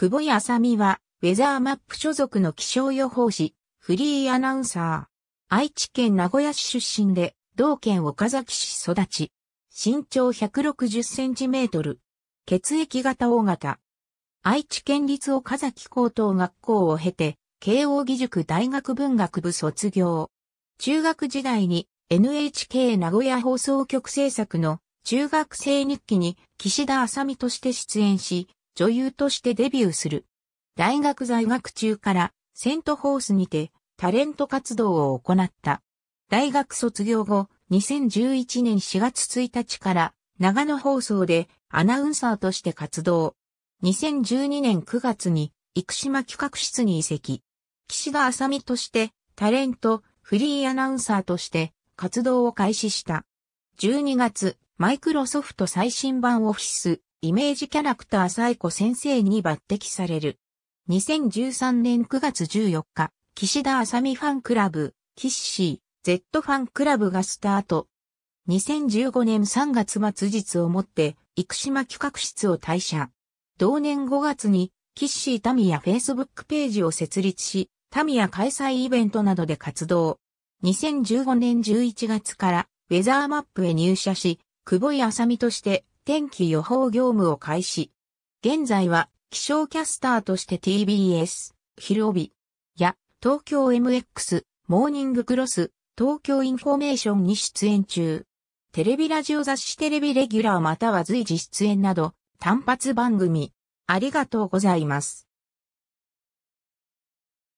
久保井浅美は、ウェザーマップ所属の気象予報士、フリーアナウンサー。愛知県名古屋市出身で、同県岡崎市育ち。身長160センチメートル。血液型大型。愛知県立岡崎高等学校を経て、慶応義塾大学文学部卒業。中学時代に NHK 名古屋放送局制作の中学生日記に岸田麻美として出演し、女優としてデビューする。大学在学中からセントホースにてタレント活動を行った。大学卒業後、2011年4月1日から長野放送でアナウンサーとして活動。2012年9月に生島企画室に移籍。岸田麻美としてタレント、フリーアナウンサーとして活動を開始した。12月、マイクロソフト最新版オフィスイメージキャラクターサイコ先生に抜擢される。2013年9月14日、岸田浅みファンクラブ、キッシー、Z ファンクラブがスタート。2015年3月末日をもって、生島企画室を退社。同年5月に、キッシータミヤフェイスブックページを設立し、タミヤ開催イベントなどで活動。2015年11月から、ウェザーマップへ入社し、久保井浅みとして天気予報業務を開始。現在は気象キャスターとして TBS、昼帯、や東京 MX、モーニングクロス、東京インフォメーションに出演中。テレビラジオ雑誌テレビレギュラーまたは随時出演など単発番組。ありがとうございます。